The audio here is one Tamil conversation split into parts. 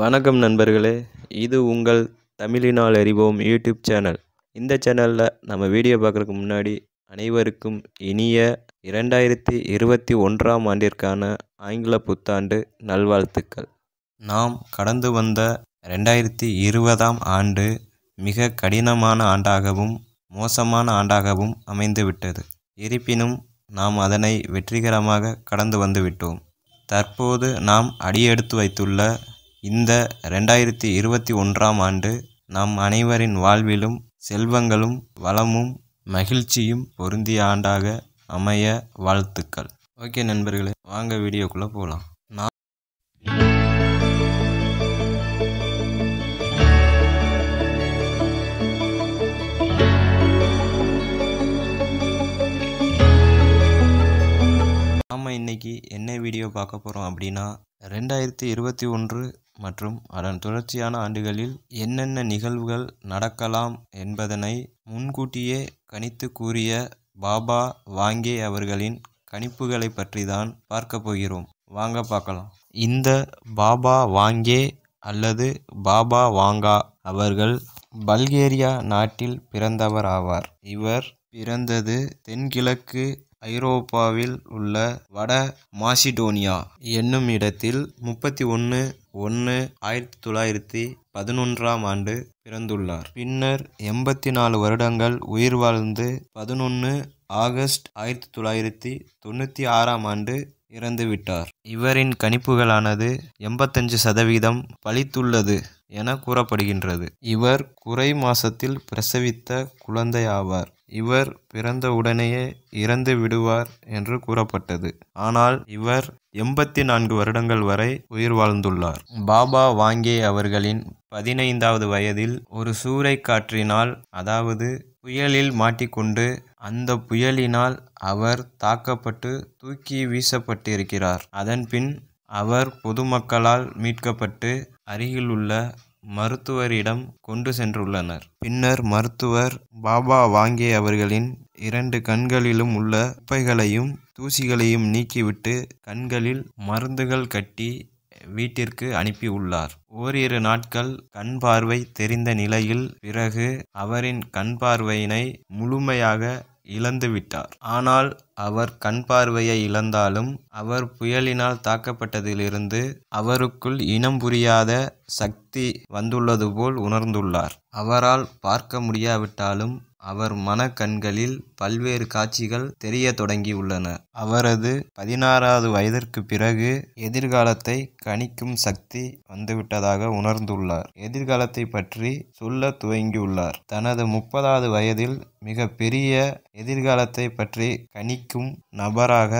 வணக்கம் நண்பர்களே இது உங்கள் தமிழினால் அறிவோம் யூடியூப் சேனல் இந்த சேனலில் நம்ம வீடியோ பார்க்குறதுக்கு முன்னாடி அனைவருக்கும் இனிய இரண்டாயிரத்தி இருபத்தி ஒன்றாம் ஆண்டிற்கான ஆங்கில புத்தாண்டு நல்வாழ்த்துக்கள் நாம் கடந்து வந்த ரெண்டாயிரத்தி இருபதாம் ஆண்டு மிக கடினமான ஆண்டாகவும் மோசமான ஆண்டாகவும் அமைந்துவிட்டது இருப்பினும் நாம் அதனை வெற்றிகரமாக கடந்து வந்துவிட்டோம் தற்போது நாம் அடியெடுத்து வைத்துள்ள இந்த ரெண்டாயிரத்தி இருபத்தி ஒன்றாம் ஆண்டு நம் அனைவரின் வாழ்விலும் செல்வங்களும் வளமும் மகிழ்ச்சியும் பொருந்திய ஆண்டாக அமைய வாழ்த்துக்கள் ஓகே நண்பர்களே வாங்க வீடியோக்குள்ளே போகலாம் நான் நாம் இன்னைக்கு என்ன வீடியோ பார்க்க போகிறோம் அப்படின்னா ரெண்டாயிரத்தி இருபத்தி ஒன்று மற்றும் அதன் தொடர்ச்சியான ஆண்டுகளில் என்னென்ன நிகழ்வுகள் நடக்கலாம் என்பதனை முன்கூட்டியே கணித்து கூறிய பாபா வாங்கே அவர்களின் கணிப்புகளைப் பற்றி தான் பார்க்க போகிறோம் வாங்க பார்க்கலாம் இந்த பாபா வாங்கே அல்லது பாபா வாங்கா அவர்கள் பல்கேரியா நாட்டில் பிறந்தவர் ஆவார் இவர் பிறந்தது தென்கிழக்கு ஐரோப்பாவில் உள்ள வட மாசிடோனியா என்னும் இடத்தில் முப்பத்தி ஒன்று ஒன்று ஆயிரத்தி தொள்ளாயிரத்தி பதினொன்றாம் ஆண்டு பிறந்துள்ளார் பின்னர் எண்பத்தி நாலு வருடங்கள் உயிர் வாழ்ந்து பதினொன்று ஆகஸ்ட் ஆயிரத்தி தொள்ளாயிரத்தி தொண்ணூற்றி ஆறாம் ஆண்டு இறந்துவிட்டார் இவரின் கணிப்புகளானது எண்பத்தஞ்சு சதவீதம் பழித்துள்ளது என கூறப்படுகின்றது இவர் குறை மாசத்தில் பிரசவித்த குழந்தை ஆவார் இவர் பிறந்த உடனேயே இறந்து விடுவார் என்று கூறப்பட்டது ஆனால் இவர் எண்பத்தி நான்கு வருடங்கள் வரை உயிர் வாழ்ந்துள்ளார் பாபா வாங்கே அவர்களின் பதினைந்தாவது வயதில் ஒரு சூறை காற்றினால் அதாவது புயலில் மாட்டிக்கொண்டு அந்த புயலினால் அவர் தாக்கப்பட்டு தூக்கி வீசப்பட்டிருக்கிறார் அதன்பின் அவர் பொதுமக்களால் மீட்கப்பட்டு அருகிலுள்ள மருத்துவரிடம் கொண்டு சென்றுள்ளனர் பின்னர் மருத்துவர் பாபா வாங்கே அவர்களின் இரண்டு கண்களிலும் உள்ள குப்பைகளையும் தூசிகளையும் நீக்கிவிட்டு கண்களில் மருந்துகள் கட்டி வீட்டிற்கு அனுப்பி உள்ளார் ஓரிரு நாட்கள் கண் பார்வை தெரிந்த நிலையில் பிறகு அவரின் கண் பார்வையினை முழுமையாக இழந்துவிட்டார் ஆனால் அவர் கண் பார்வையை இழந்தாலும் அவர் புயலினால் தாக்கப்பட்டதிலிருந்து அவருக்குள் இனம் புரியாத சக்தி வந்துள்ளது போல் உணர்ந்துள்ளார் அவரால் பார்க்க முடியாவிட்டாலும் அவர் மனக்கண்களில் பல்வேறு காட்சிகள் தெரிய தொடங்கியுள்ளன. அவரது பதினாறாவது வயதிற்குப் பிறகு எதிர்காலத்தை கணிக்கும் சக்தி வந்துவிட்டதாக உணர்ந்துள்ளார். எதிர்காலத்தை பற்றி சொல்ல துவங்கியுள்ளார். தனது முப்பதாவது வயதில் மிக பெரிய எதிர்காலத்தை பற்றி கணிக்கும் நபராக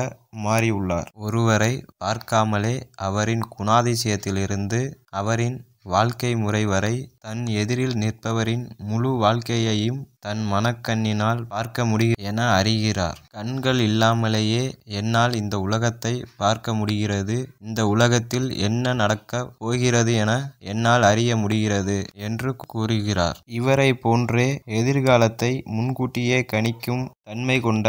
மாறியுள்ளார். ஒருவரை பார்க்காமலே அவரின் குணாதிசயத்திலிருந்து அவரின் வாழ்க்கை முறை வரை தன் எதிரில் நிற்பவரின் முழு வாழ்க்கையையும் தன் மனக்கண்ணினால் பார்க்க முடியும் என அறிகிறார் கண்கள் இல்லாமலேயே என்னால் இந்த உலகத்தை பார்க்க முடிகிறது இந்த உலகத்தில் என்ன நடக்க போகிறது என என்னால் அறிய முடிகிறது என்று கூறுகிறார் இவரை போன்றே எதிர்காலத்தை முன்கூட்டியே கணிக்கும் தன்மை கொண்ட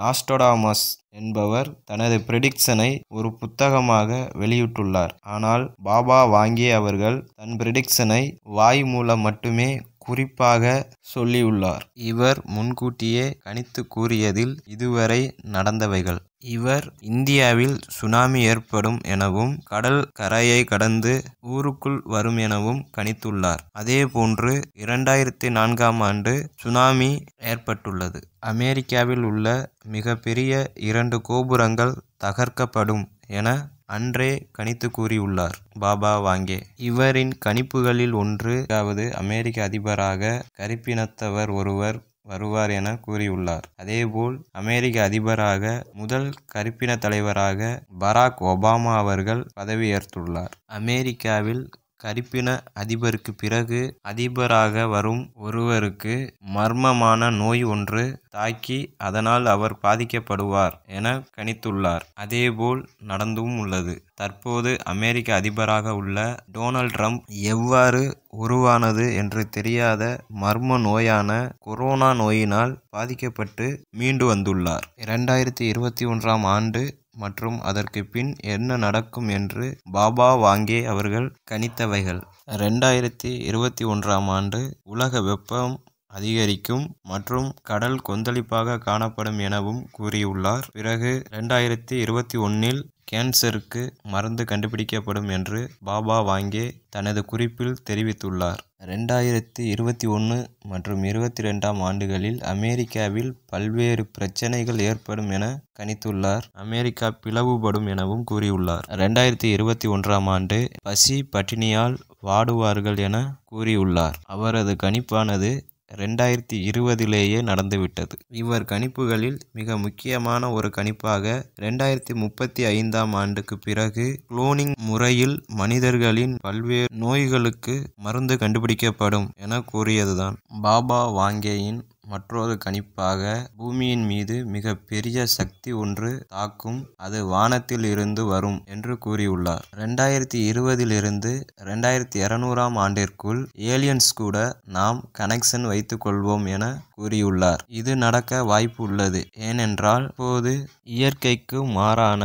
நாஸ்டோடாமஸ் என்பவர் தனது பிரிடிக்ஷனை ஒரு புத்தகமாக வெளியிட்டுள்ளார் ஆனால் பாபா வாங்கிய அவர்கள் தன் பிரிடிக்ஷனை வாய் வாய் மூலம் மட்டுமே குறிப்பாக சொல்லியுள்ளார் இவர் முன்கூட்டியே கணித்து கூறியதில் இதுவரை நடந்தவைகள் இவர் இந்தியாவில் சுனாமி ஏற்படும் எனவும் கடல் கரையை கடந்து ஊருக்குள் வரும் எனவும் கணித்துள்ளார் அதேபோன்று இரண்டாயிரத்தி நான்காம் ஆண்டு சுனாமி ஏற்பட்டுள்ளது அமெரிக்காவில் உள்ள மிகப்பெரிய இரண்டு கோபுரங்கள் தகர்க்கப்படும் என அன்றே கணித்து கூறியுள்ளார் பாபா வாங்கே இவரின் கணிப்புகளில் ஒன்று அதாவது அமெரிக்க அதிபராக கருப்பினத்தவர் ஒருவர் வருவார் என கூறியுள்ளார் அதேபோல் அமெரிக்க அதிபராக முதல் கருப்பின தலைவராக பராக் ஒபாமா அவர்கள் பதவியேற்றுள்ளார் அமெரிக்காவில் கரிப்பின அதிபருக்கு பிறகு அதிபராக வரும் ஒருவருக்கு மர்மமான நோய் ஒன்று தாக்கி அதனால் அவர் பாதிக்கப்படுவார் என கணித்துள்ளார் அதேபோல் நடந்தும் உள்ளது தற்போது அமெரிக்க அதிபராக உள்ள டொனால்ட் ட்ரம்ப் எவ்வாறு உருவானது என்று தெரியாத மர்ம நோயான கொரோனா நோயினால் பாதிக்கப்பட்டு மீண்டு வந்துள்ளார் இரண்டாயிரத்தி இருபத்தி ஒன்றாம் ஆண்டு மற்றும் அதற்கு பின் என்ன நடக்கும் என்று பாபா வாங்கே அவர்கள் கணித்தவைகள் ரெண்டாயிரத்தி இருபத்தி ஒன்றாம் ஆண்டு உலக வெப்பம் அதிகரிக்கும் மற்றும் கடல் கொந்தளிப்பாக காணப்படும் எனவும் கூறியுள்ளார் பிறகு ரெண்டாயிரத்தி இருபத்தி ஒன்னில் கேன்சருக்கு மருந்து கண்டுபிடிக்கப்படும் என்று பாபா வாங்கே தனது குறிப்பில் தெரிவித்துள்ளார் ரெண்டாயிரத்தி இருபத்தி ஒன்று மற்றும் இருபத்தி ரெண்டாம் ஆண்டுகளில் அமெரிக்காவில் பல்வேறு பிரச்சினைகள் ஏற்படும் என கணித்துள்ளார் அமெரிக்கா பிளவுபடும் எனவும் கூறியுள்ளார் ரெண்டாயிரத்தி இருபத்தி ஒன்றாம் ஆண்டு பசி பட்டினியால் வாடுவார்கள் என கூறியுள்ளார் அவரது கணிப்பானது ரெண்டாயிரத்தி இருபதிலேயே நடந்துவிட்டது இவர் கணிப்புகளில் மிக முக்கியமான ஒரு கணிப்பாக ரெண்டாயிரத்தி முப்பத்தி ஐந்தாம் ஆண்டுக்கு பிறகு குளோனிங் முறையில் மனிதர்களின் பல்வேறு நோய்களுக்கு மருந்து கண்டுபிடிக்கப்படும் என கூறியதுதான் பாபா வாங்கேயின் மற்றொரு கணிப்பாக பூமியின் மீது மிக பெரிய சக்தி ஒன்று தாக்கும் அது வானத்தில் இருந்து வரும் என்று கூறியுள்ளார் ரெண்டாயிரத்தி இருபதிலிருந்து ரெண்டாயிரத்தி இருநூறாம் ஆண்டிற்குள் ஏலியன்ஸ் கூட நாம் கனெக்ஷன் வைத்துக் கொள்வோம் என கூறியுள்ளார் இது நடக்க வாய்ப்பு உள்ளது ஏனென்றால் இப்போது இயற்கைக்கு மாறான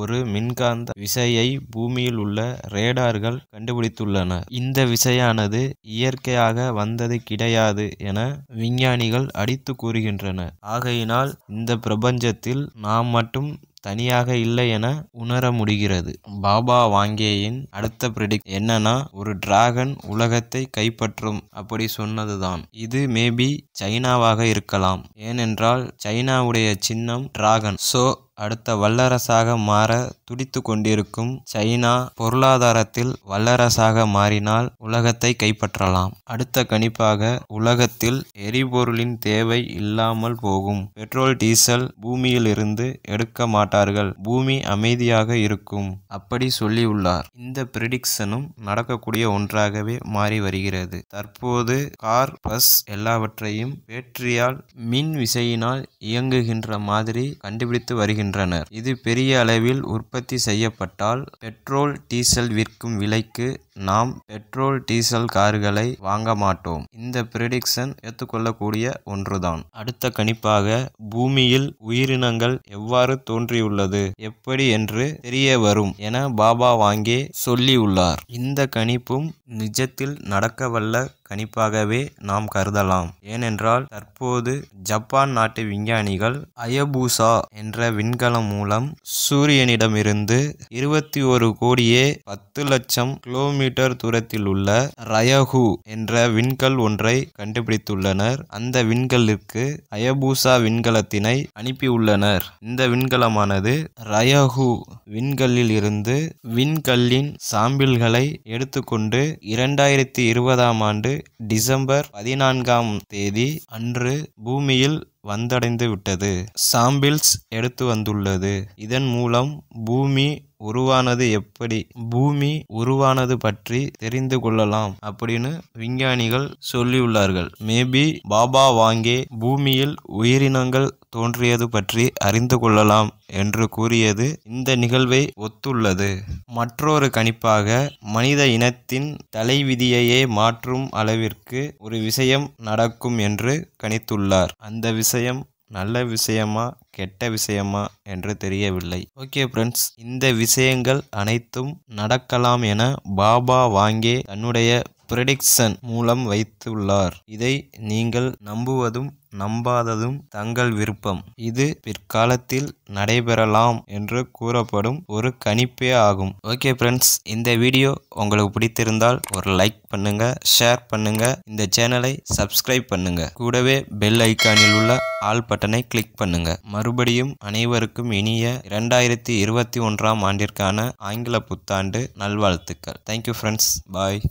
ஒரு மின்காந்த விசையை பூமியில் உள்ள ரேடார்கள் கண்டுபிடித்துள்ளன இந்த விசையானது இயற்கையாக வந்தது கிடையாது என விஞ்ஞானிகள் அடித்து கூறுகின்றனர் ஆகையினால் இந்த பிரபஞ்சத்தில் நாம் மட்டும் தனியாக இல்லை என உணர முடிகிறது பாபா வாங்கேயின் அடுத்த பிரிடிக் என்னன்னா ஒரு டிராகன் உலகத்தை கைப்பற்றும் அப்படி சொன்னதுதான் இது மேபி சைனாவாக இருக்கலாம் ஏனென்றால் சைனாவுடைய சின்னம் டிராகன் ஸோ அடுத்த வல்லரசாக மாற துடித்து கொண்டிருக்கும் சைனா பொருளாதாரத்தில் வல்லரசாக மாறினால் உலகத்தை கைப்பற்றலாம் அடுத்த கணிப்பாக உலகத்தில் எரிபொருளின் தேவை இல்லாமல் போகும் பெட்ரோல் டீசல் பூமியிலிருந்து எடுக்க மாட்டார்கள் பூமி அமைதியாக இருக்கும் அப்படி சொல்லியுள்ளார் இந்த பிரிடிக்ஷனும் நடக்கக்கூடிய ஒன்றாகவே மாறி வருகிறது தற்போது கார் பஸ் எல்லாவற்றையும் பேட்டரியால் மின் விசையினால் இயங்குகின்ற மாதிரி கண்டுபிடித்து வருகிறது வருகின்றனர் இது பெரிய அளவில் உற்பத்தி செய்யப்பட்டால் பெட்ரோல் டீசல் விற்கும் விலைக்கு நாம் பெட்ரோல் டீசல் கார்களை வாங்க மாட்டோம் இந்த பிரிடிக்ஷன் ஏற்றுக்கொள்ளக்கூடிய ஒன்றுதான் அடுத்த கணிப்பாக பூமியில் உயிரினங்கள் எவ்வாறு தோன்றியுள்ளது எப்படி என்று தெரிய வரும் என பாபா வாங்கே சொல்லியுள்ளார் இந்த கணிப்பும் நிஜத்தில் நடக்கவல்ல கணிப்பாகவே நாம் கருதலாம் ஏனென்றால் தற்போது ஜப்பான் நாட்டு விஞ்ஞானிகள் அயபூசா என்ற விண்கலம் மூலம் சூரியனிடமிருந்து இருபத்தி ஒரு கோடியே பத்து லட்சம் கிலோமீட்டர் கிலோமீட்டர் தூரத்தில் உள்ள ரயஹு என்ற விண்கல் ஒன்றை கண்டுபிடித்துள்ளனர் அந்த விண்கலிற்கு அயபூசா விண்கலத்தினை அனுப்பியுள்ளனர் இந்த விண்கலமானது ரயஹு விண்கல்லில் இருந்து விண்கல்லின் சாம்பிள்களை எடுத்துக்கொண்டு இரண்டாயிரத்தி இருபதாம் ஆண்டு டிசம்பர் பதினான்காம் தேதி அன்று பூமியில் வந்தடைந்து விட்டது சாம்பிள்ஸ் எடுத்து வந்துள்ளது இதன் மூலம் பூமி உருவானது எப்படி பூமி உருவானது பற்றி தெரிந்து கொள்ளலாம் அப்படின்னு விஞ்ஞானிகள் சொல்லியுள்ளார்கள் மேபி பாபா வாங்கே பூமியில் உயிரினங்கள் தோன்றியது பற்றி அறிந்து கொள்ளலாம் என்று கூறியது இந்த நிகழ்வை ஒத்துள்ளது மற்றொரு கணிப்பாக மனித இனத்தின் தலைவிதியையே மாற்றும் அளவிற்கு ஒரு விஷயம் நடக்கும் என்று கணித்துள்ளார் அந்த விஷயம் நல்ல விஷயமா கெட்ட விஷயமா என்று தெரியவில்லை ஓகே ஃப்ரெண்ட்ஸ் இந்த விஷயங்கள் அனைத்தும் நடக்கலாம் என பாபா வாங்கே தன்னுடைய பிரடிக்சன் மூலம் வைத்துள்ளார் இதை நீங்கள் நம்புவதும் நம்பாததும் தங்கள் விருப்பம் இது பிற்காலத்தில் நடைபெறலாம் என்று கூறப்படும் ஒரு கணிப்பே ஆகும் ஓகே ஃப்ரெண்ட்ஸ் இந்த வீடியோ உங்களுக்கு பிடித்திருந்தால் ஒரு லைக் பண்ணுங்க ஷேர் பண்ணுங்க இந்த சேனலை சப்ஸ்கிரைப் பண்ணுங்க கூடவே பெல் ஐக்கானில் உள்ள ஆல் பட்டனை கிளிக் பண்ணுங்க மறுபடியும் அனைவருக்கும் இனிய இரண்டாயிரத்தி இருபத்தி ஒன்றாம் ஆண்டிற்கான ஆங்கில புத்தாண்டு நல்வாழ்த்துக்கள் தேங்க்யூ ஃப்ரெண்ட்ஸ் பாய்